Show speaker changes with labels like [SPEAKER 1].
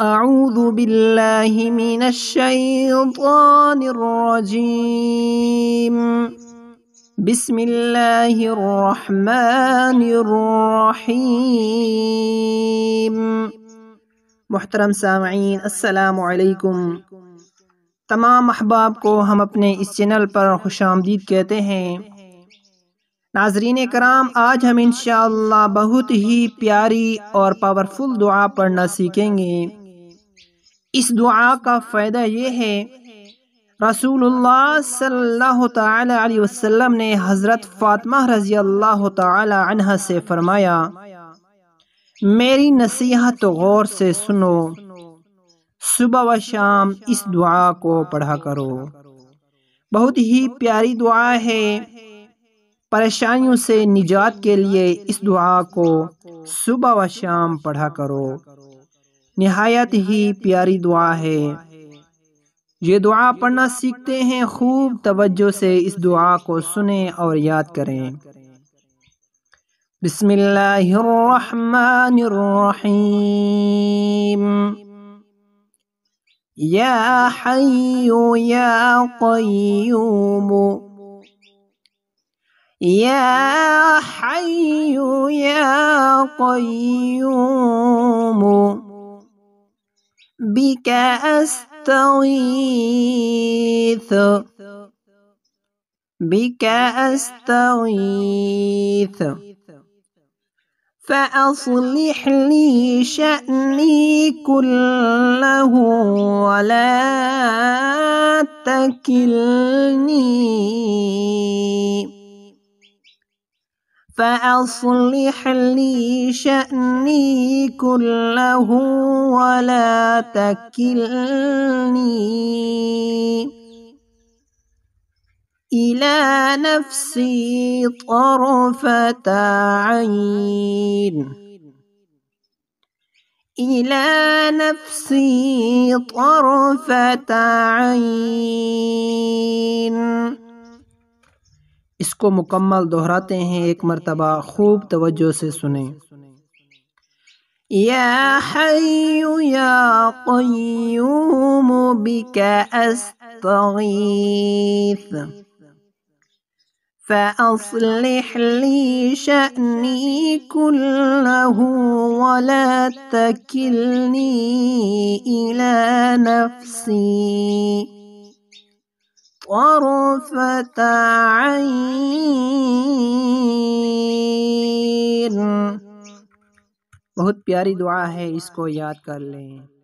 [SPEAKER 1] من الرجیم بسم اللہ محترم سامعین السلام علیکم تمام احباب کو ہم اپنے اس چینل پر خوش آمدید کہتے ہیں ناظرین کرام آج ہم انشاءاللہ بہت ہی پیاری اور پاورفل دعا پڑھنا سیکھیں گے اس دعا کا فائدہ یہ ہے رسول اللہ صلی اللہ تعالی علیہ وسلم نے حضرت فاطمہ رضی اللہ تعالی عنہ سے فرمایا میری نصیحت غور سے سنو صبح و شام اس دعا کو پڑھا کرو بہت ہی پیاری دعا ہے پریشانیوں سے نجات کے لیے اس دعا کو صبح و شام پڑھا کرو نہایت ہی پیاری دعا ہے یہ دعا پڑھنا سیکھتے ہیں خوب توجہ سے اس دعا کو سنیں اور یاد کریں بسم اللہ الرحمن الرحیم یا یا یا یا قیوم قیوم بك أستغيث بك أستغيث فأصلح لي شأني كله ولا تكلني فأصلح لي شأني كله ولا تكلني إلى نفسي طرفة عين إلى نفسي طرفة عين اس کو مکمل دہراتے ہیں ایک مرتبہ خوب توجہ سے سنیں یا سنیں یا قیوم استغیث فأصلح لي شأني كله ولا تكلني إلى نفسي فت بہت پیاری دعا ہے اس کو یاد کر لیں